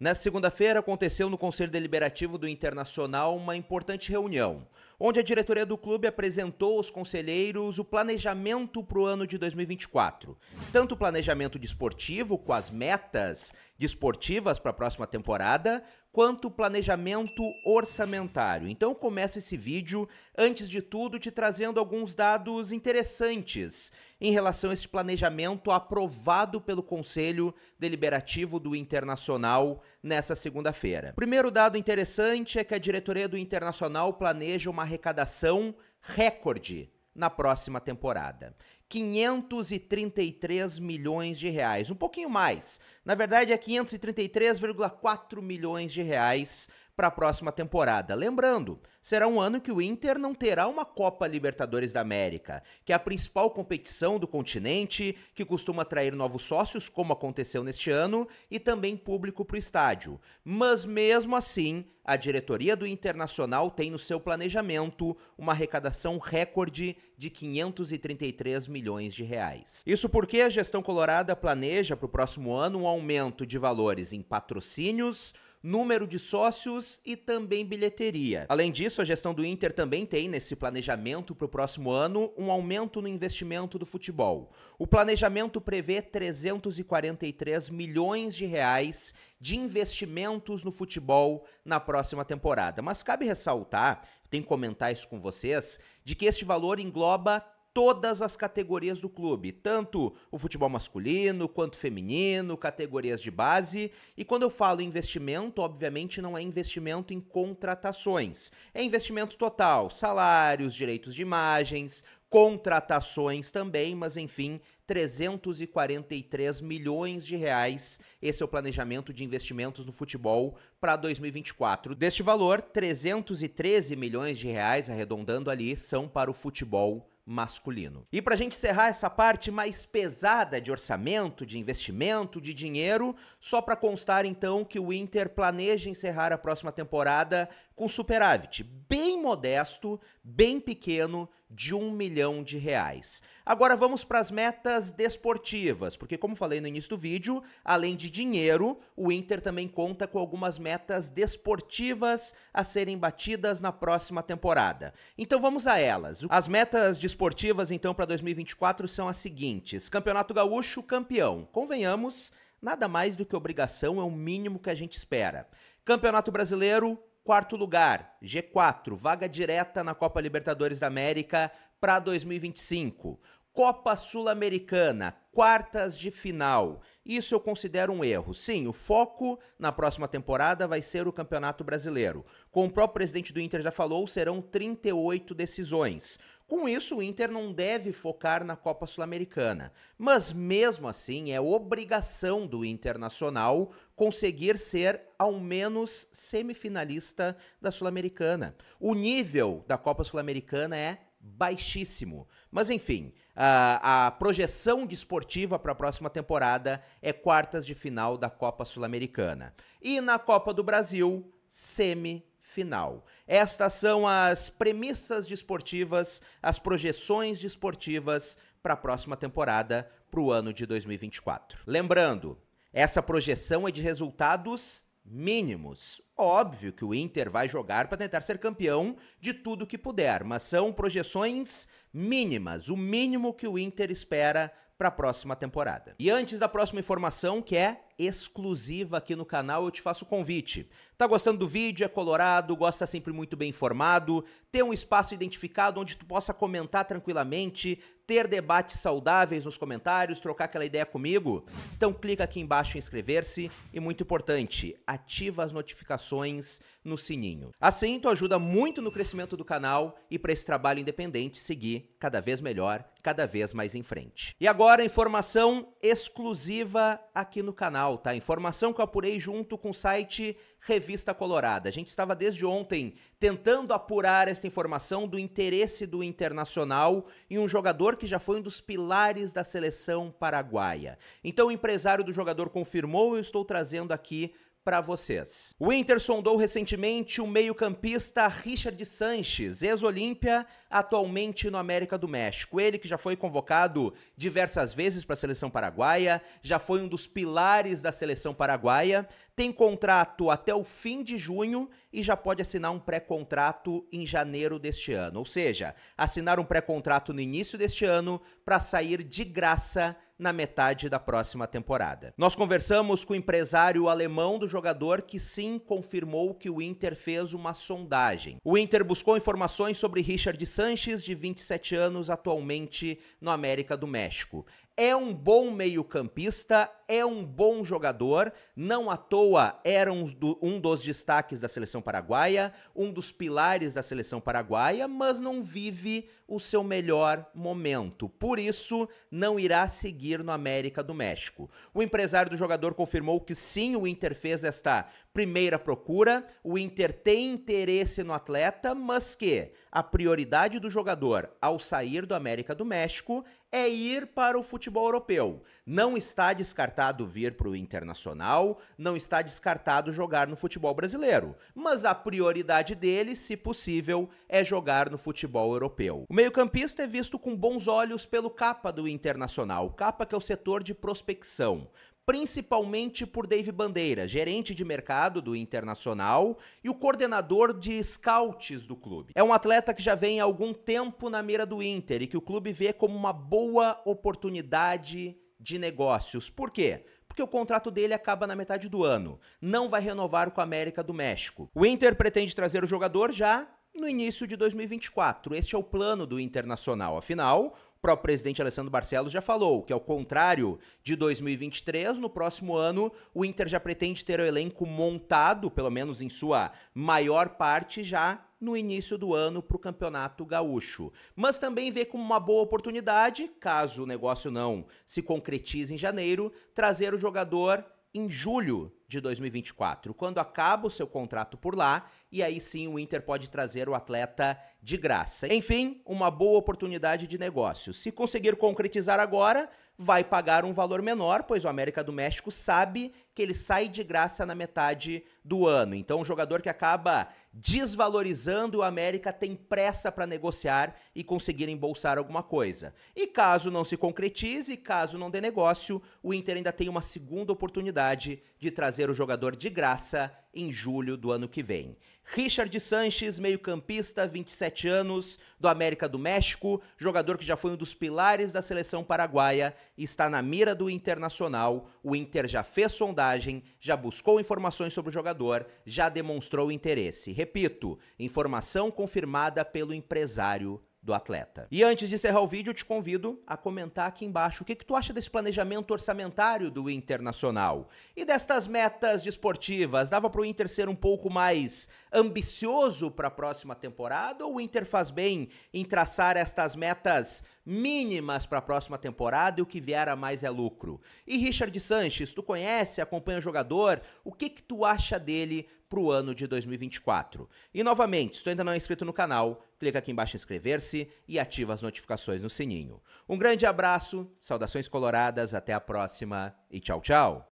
Na segunda-feira aconteceu no Conselho Deliberativo do Internacional uma importante reunião onde a diretoria do clube apresentou aos conselheiros o planejamento para o ano de 2024. Tanto o planejamento desportivo, com as metas desportivas para a próxima temporada, quanto o planejamento orçamentário. Então começa esse vídeo, antes de tudo, te trazendo alguns dados interessantes em relação a esse planejamento aprovado pelo Conselho Deliberativo do Internacional nessa segunda-feira. Primeiro dado interessante é que a diretoria do Internacional planeja uma arrecadação recorde na próxima temporada. 533 milhões de reais, um pouquinho mais. Na verdade é 533,4 milhões de reais para a próxima temporada. Lembrando, será um ano que o Inter não terá uma Copa Libertadores da América, que é a principal competição do continente, que costuma atrair novos sócios, como aconteceu neste ano, e também público para o estádio. Mas mesmo assim, a diretoria do Internacional tem no seu planejamento uma arrecadação recorde de 533 milhões de reais. Isso porque a gestão colorada planeja para o próximo ano um aumento de valores em patrocínios, número de sócios e também bilheteria. Além disso, a gestão do Inter também tem nesse planejamento para o próximo ano um aumento no investimento do futebol. O planejamento prevê 343 milhões de reais de investimentos no futebol na próxima temporada. Mas cabe ressaltar, tem que comentar isso com vocês, de que este valor engloba todas as categorias do clube, tanto o futebol masculino quanto feminino, categorias de base. E quando eu falo investimento, obviamente não é investimento em contratações, é investimento total, salários, direitos de imagens, contratações também, mas enfim, 343 milhões de reais. Esse é o planejamento de investimentos no futebol para 2024. Deste valor, 313 milhões de reais, arredondando ali, são para o futebol masculino. E para a gente encerrar essa parte mais pesada de orçamento, de investimento, de dinheiro, só para constar então que o Inter planeja encerrar a próxima temporada com superávit bem modesto, bem pequeno, de um milhão de reais. Agora vamos para as metas desportivas, porque como falei no início do vídeo, além de dinheiro, o Inter também conta com algumas metas desportivas a serem batidas na próxima temporada. Então vamos a elas. As metas desportivas então para 2024 são as seguintes: Campeonato Gaúcho campeão. Convenhamos, nada mais do que obrigação é o mínimo que a gente espera. Campeonato Brasileiro Quarto lugar, G4, vaga direta na Copa Libertadores da América para 2025. Copa Sul-Americana, quartas de final. Isso eu considero um erro. Sim, o foco na próxima temporada vai ser o Campeonato Brasileiro. Como o próprio presidente do Inter já falou, serão 38 decisões. Com isso, o Inter não deve focar na Copa Sul-Americana. Mas mesmo assim, é obrigação do Internacional conseguir ser ao menos semifinalista da Sul-Americana. O nível da Copa Sul-Americana é baixíssimo. Mas enfim, a, a projeção desportiva de para a próxima temporada é quartas de final da Copa Sul-Americana. E na Copa do Brasil, semi final. Estas são as premissas desportivas, as projeções desportivas para a próxima temporada, para o ano de 2024. Lembrando, essa projeção é de resultados mínimos. Óbvio que o Inter vai jogar para tentar ser campeão de tudo que puder, mas são projeções mínimas, o mínimo que o Inter espera para a próxima temporada. E antes da próxima informação, que é exclusiva aqui no canal, eu te faço o convite. Tá gostando do vídeo? É colorado, gosta sempre muito bem informado, ter um espaço identificado onde tu possa comentar tranquilamente, ter debates saudáveis nos comentários, trocar aquela ideia comigo? Então clica aqui embaixo em inscrever-se e muito importante, ativa as notificações no sininho. Assim tu ajuda muito no crescimento do canal e para esse trabalho independente seguir cada vez melhor, cada vez mais em frente. E agora informação exclusiva aqui no canal, tá? Informação que eu apurei junto com o site Revista Revista Colorada. A gente estava desde ontem tentando apurar esta informação do interesse do Internacional em um jogador que já foi um dos pilares da seleção paraguaia. Então o empresário do jogador confirmou e eu estou trazendo aqui para vocês. O Inter sondou recentemente o meio-campista Richard Sanches, ex-Olímpia, atualmente no América do México. Ele que já foi convocado diversas vezes para a seleção paraguaia, já foi um dos pilares da seleção paraguaia, tem contrato até o fim de junho e já pode assinar um pré-contrato em janeiro deste ano. Ou seja, assinar um pré-contrato no início deste ano para sair de graça na metade da próxima temporada. Nós conversamos com o empresário alemão do jogador que sim confirmou que o Inter fez uma sondagem. O Inter buscou informações sobre Richard Sanches, de 27 anos, atualmente no América do México é um bom meio-campista, é um bom jogador, não à toa era um, do, um, dos destaques da seleção paraguaia, um dos pilares da seleção paraguaia, mas não vive o seu melhor momento. Por isso, não irá seguir no América do México. O empresário do jogador confirmou que sim, o Inter fez esta primeira procura, o Inter tem interesse no atleta, mas que a prioridade do jogador ao sair do América do México é ir para o futebol europeu. Não está descartado vir para o internacional, não está descartado jogar no futebol brasileiro, mas a prioridade dele, se possível, é jogar no futebol europeu. O meio-campista é visto com bons olhos pelo capa do internacional, capa que é o setor de prospecção principalmente por Dave Bandeira, gerente de mercado do Internacional e o coordenador de scouts do clube. É um atleta que já vem há algum tempo na mira do Inter e que o clube vê como uma boa oportunidade de negócios. Por quê? porque o contrato dele acaba na metade do ano. Não vai renovar com a América do México. O Inter pretende trazer o jogador já no início de 2024. Este é o plano do Internacional. Afinal, próprio presidente Alessandro Barcelos já falou que, ao contrário de 2023, no próximo ano o Inter já pretende ter o elenco montado, pelo menos em sua maior parte, já no início do ano para o Campeonato Gaúcho. Mas também vê como uma boa oportunidade, caso o negócio não se concretize em janeiro, trazer o jogador em julho de 2024, quando acaba o seu contrato por lá, e aí sim o Inter pode trazer o atleta de graça. Enfim, uma boa oportunidade de negócio. Se conseguir concretizar agora, vai pagar um valor menor, pois o América do México sabe que ele sai de graça na metade do ano. Então, um jogador que acaba desvalorizando o América tem pressa para negociar e conseguir embolsar alguma coisa. E caso não se concretize, caso não dê negócio, o Inter ainda tem uma segunda oportunidade de trazer trazer o jogador de graça em julho do ano que vem. Richard Sanches, meio-campista, 27 anos, do América do México, jogador que já foi um dos pilares da seleção paraguaia, está na mira do Internacional. O Inter já fez sondagem, já buscou informações sobre o jogador, já demonstrou interesse. Repito, informação confirmada pelo empresário do atleta. E antes de encerrar o vídeo, eu te convido a comentar aqui embaixo o que, que tu acha desse planejamento orçamentário do Internacional e destas metas desportivas. Dava para o Inter ser um pouco mais ambicioso para a próxima temporada ou o Inter faz bem em traçar estas metas mínimas para a próxima temporada e o que vier a mais é lucro. E Richard Sanches, tu conhece, acompanha o jogador, o que que tu acha dele para o ano de 2024? E novamente, se tu ainda não é inscrito no canal, clica aqui embaixo em inscrever-se e ativa as notificações no sininho. Um grande abraço, saudações coloradas, até a próxima e tchau, tchau!